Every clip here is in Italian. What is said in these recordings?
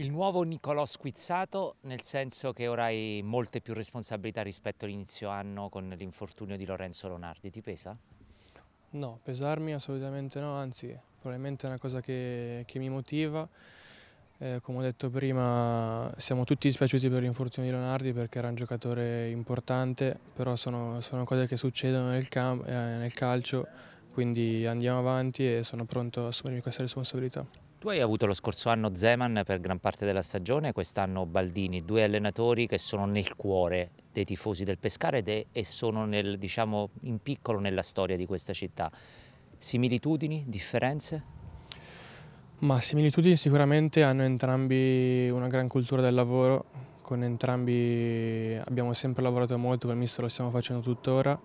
Il nuovo Nicolò squizzato, nel senso che ora hai molte più responsabilità rispetto all'inizio anno con l'infortunio di Lorenzo Lonardi, ti pesa? No, pesarmi assolutamente no, anzi probabilmente è una cosa che, che mi motiva. Eh, come ho detto prima, siamo tutti dispiaciuti per l'infortunio di Leonardi perché era un giocatore importante, però sono, sono cose che succedono nel, eh, nel calcio, quindi andiamo avanti e sono pronto a assumermi questa responsabilità. Tu hai avuto lo scorso anno Zeman per gran parte della stagione, quest'anno Baldini, due allenatori che sono nel cuore dei tifosi del Pescara ed è, e sono nel, diciamo, in piccolo nella storia di questa città. Similitudini, differenze? Ma similitudini sicuramente hanno entrambi una gran cultura del lavoro, con entrambi abbiamo sempre lavorato molto, per il mister lo stiamo facendo tuttora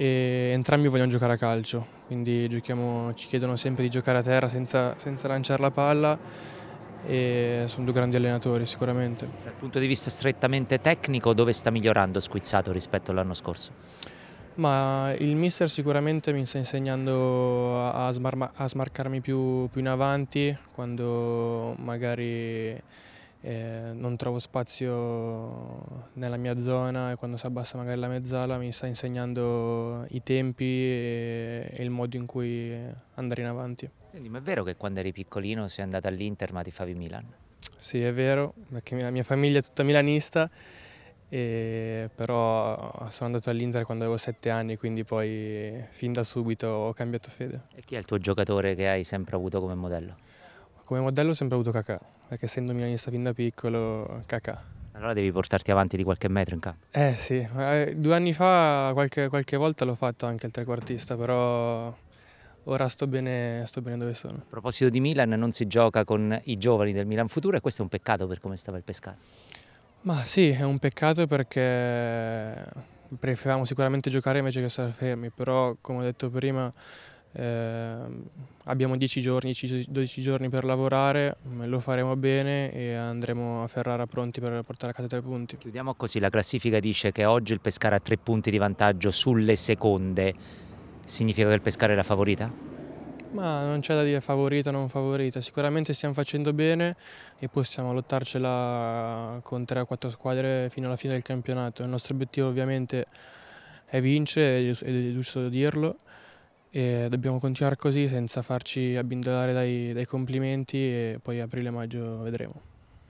e entrambi vogliono giocare a calcio, quindi giochiamo, ci chiedono sempre di giocare a terra senza, senza lanciare la palla e sono due grandi allenatori sicuramente. Dal punto di vista strettamente tecnico dove sta migliorando Squizzato rispetto all'anno scorso? Ma il mister sicuramente mi sta insegnando a, smar a smarcarmi più, più in avanti quando magari eh, non trovo spazio nella mia zona e quando si abbassa magari la mezzala mi sta insegnando i tempi e, e il modo in cui andare in avanti. Quindi, ma è vero che quando eri piccolino sei andato all'Inter ma ti favi Milan? Sì, è vero, perché la mia famiglia è tutta milanista, e, però sono andato all'Inter quando avevo 7 anni, quindi poi fin da subito ho cambiato fede. E chi è il tuo giocatore che hai sempre avuto come modello? Come modello ho sempre avuto Kakà, perché essendo milanista fin da piccolo, Kakà. Allora devi portarti avanti di qualche metro in campo. Eh sì, eh, due anni fa qualche, qualche volta l'ho fatto anche il trequartista, però ora sto bene, sto bene, dove sono. A proposito di Milan, non si gioca con i giovani del Milan futuro e questo è un peccato per come stava il Pescara. Ma sì, è un peccato perché preferivamo sicuramente giocare invece che stare fermi, però come ho detto prima eh, abbiamo 10 giorni, 12 giorni per lavorare, mm, lo faremo bene e andremo a Ferrara pronti per portare a casa tre punti. Chiudiamo così, la classifica dice che oggi il Pescara ha tre punti di vantaggio sulle seconde, significa che il Pescara è la favorita? Ma non c'è da dire favorita o non favorita, sicuramente stiamo facendo bene e possiamo lottarcela con 3 o 4 squadre fino alla fine del campionato. Il nostro obiettivo ovviamente è vincere, è giusto dirlo, e dobbiamo continuare così senza farci abbindolare dai, dai complimenti e poi aprile-maggio vedremo.